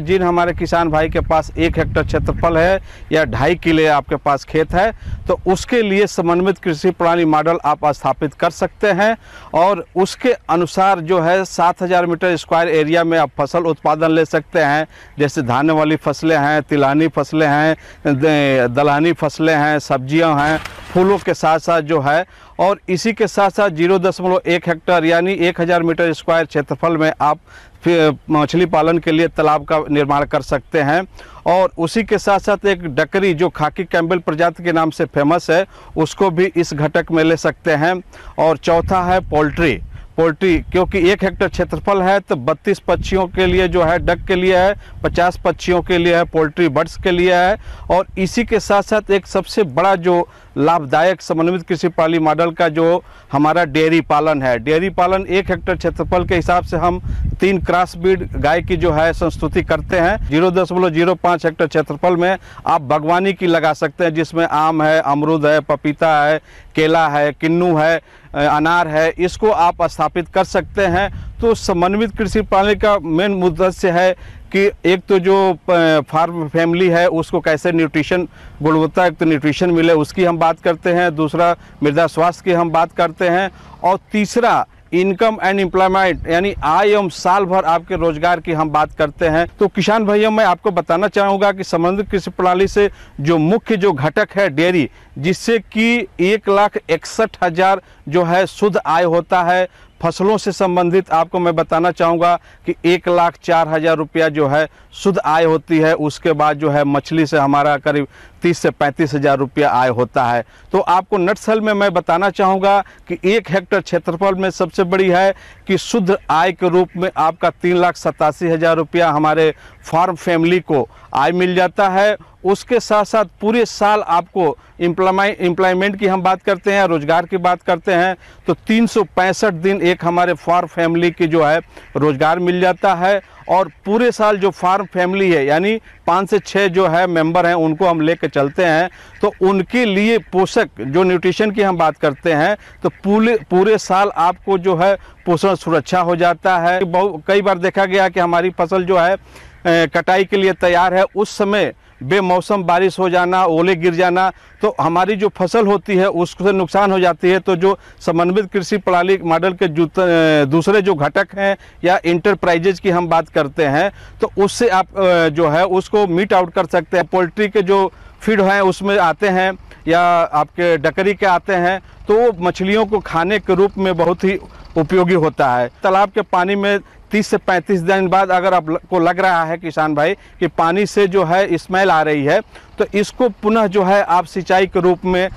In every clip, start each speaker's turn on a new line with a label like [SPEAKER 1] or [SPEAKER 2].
[SPEAKER 1] जिन हमारे किसान भाई के पास एक हेक्टर क्षेत्रफल है या ढाई किले आपके पास खेत है तो उसके लिए समन्वित कृषि प्रणाली मॉडल आप स्थापित कर सकते हैं और उसके अनुसार जो है 7000 मीटर स्क्वायर एरिया में आप फसल उत्पादन ले सकते हैं जैसे धान वाली फसलें हैं तिलानी फसलें हैं दलहनी फसलें हैं सब्जियाँ हैं फूलों के साथ साथ जो है और इसी के साथ साथ जीरो दशमलव एक हेक्टर यानी एक हज़ार मीटर स्क्वायर क्षेत्रफल में आप मछली पालन के लिए तालाब का निर्माण कर सकते हैं और उसी के साथ साथ एक डकरी जो खाकी कैम्बल प्रजाति के नाम से फेमस है उसको भी इस घटक में ले सकते हैं और चौथा है पोल्ट्री पोल्ट्री क्योंकि एक हेक्टेयर क्षेत्रफल है तो 32 पक्षियों के लिए जो है डक के लिए है 50 पक्षियों के लिए है पोल्ट्री बर्ड्स के लिए है और इसी के साथ साथ एक सबसे बड़ा जो लाभदायक समन्वित कृषि प्रणाली मॉडल का जो हमारा डेयरी पालन है डेयरी पालन एक हेक्टेयर क्षेत्रफल के हिसाब से हम तीन क्रॉस ब्रीड गाय की जो है संस्तुति करते हैं जीरो दशमलव जीरो पाँच हेक्टेयर क्षेत्रफल में आप बागवानी की लगा सकते हैं जिसमें आम है अमरूद है पपीता है केला है किन्नू है अनार है इसको आप स्थापित कर सकते हैं तो समन्वित कृषि प्रणाली का मेन उद्देश्य है कि एक तो जो फार्म फैमिली है उसको कैसे न्यूट्रिशन गुणवत्ता एक तो न्यूट्रिशन मिले उसकी हम बात करते हैं दूसरा मृदा स्वास्थ्य की हम बात करते हैं और तीसरा इनकम एंड एम्प्लॉयमेंट यानी आय एवं साल भर आपके रोजगार की हम बात करते हैं तो किसान भाइयों मैं आपको बताना चाहूँगा कि समृद्ध कृषि प्रणाली से जो मुख्य जो घटक है डेयरी जिससे कि एक लाख इकसठ हज़ार जो है शुद्ध आय होता है फसलों से संबंधित आपको मैं बताना चाहूँगा कि एक लाख चार हज़ार रुपया जो है शुद्ध आय होती है उसके बाद जो है मछली से हमारा करीब तीस से पैंतीस हज़ार रुपया आय होता है तो आपको नटसल में मैं बताना चाहूँगा कि एक हेक्टर क्षेत्रफल में सबसे बड़ी है कि शुद्ध आय के रूप में आपका तीन लाख सतासी हज़ार रुपया हमारे फार्म फैमिली को आय मिल जाता है उसके साथ साथ पूरे साल आपको एम्प्लॉयमेंट की हम बात करते हैं रोज़गार की बात करते हैं तो तीन दिन एक हमारे फार्म फैमिली की जो है रोज़गार मिल जाता है और पूरे साल जो फार्म फैमिली है यानी पाँच से छः जो है मेंबर हैं उनको हम ले कर चलते हैं तो उनके लिए पोषक जो न्यूट्रिशन की हम बात करते हैं तो पूरे पूरे साल आपको जो है पोषण सुरक्षा हो जाता है बहुत कई बार देखा गया कि हमारी फसल जो है कटाई के लिए तैयार है उस समय बेमौसम बारिश हो जाना ओले गिर जाना तो हमारी जो फसल होती है उससे नुकसान हो जाती है तो जो समन्वित कृषि प्रणाली मॉडल के दूसरे जो घटक हैं या इंटरप्राइजेज की हम बात करते हैं तो उससे आप जो है उसको मीट आउट कर सकते हैं पोल्ट्री के जो फीड हैं उसमें आते हैं या आपके डकरी के आते हैं तो मछलियों को खाने के रूप में बहुत ही उपयोगी होता है तालाब के पानी में 30 से 35 दिन बाद अगर आपको लग रहा है किसान भाई कि पानी से जो है स्मेल आ रही है तो इसको पुनः जो है आप सिंचाई के रूप में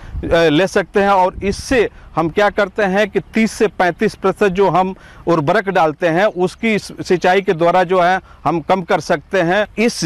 [SPEAKER 1] ले सकते हैं और इससे हम क्या करते हैं कि 30 से 35 प्रतिशत जो हम उर्वरक डालते हैं उसकी सिंचाई के द्वारा जो है हम कम कर सकते हैं इस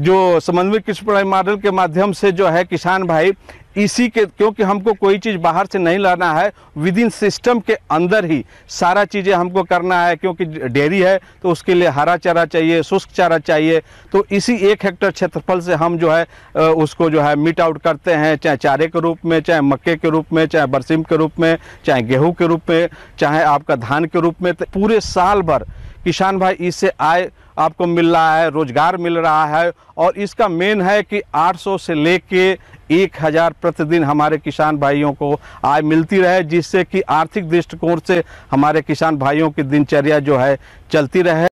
[SPEAKER 1] जो समन्वय कृषि प्रणाली मॉडल के माध्यम से जो है किसान भाई इसी के क्योंकि हमको कोई चीज़ बाहर से नहीं लाना है विद इन सिस्टम के अंदर ही सारा चीज़ें हमको करना है क्योंकि डेयरी है तो उसके लिए हरा चारा चाहिए शुष्क चारा चाहिए तो इसी एक हेक्टर क्षेत्रफल से हम जो है उसको जो है मीट आउट करते हैं चाहे चारे के रूप में चाहे मक्के के रूप में चाहे बरसीम के रूप में चाहे गेहूँ के रूप में चाहे आपका धान के रूप में तो पूरे साल भर किसान भाई इससे आय आपको मिल रहा है रोज़गार मिल रहा है और इसका मेन है कि 800 से ले कर एक हज़ार प्रतिदिन हमारे किसान भाइयों को आय मिलती रहे जिससे कि आर्थिक दृष्टिकोण से हमारे किसान भाइयों की दिनचर्या जो है चलती रहे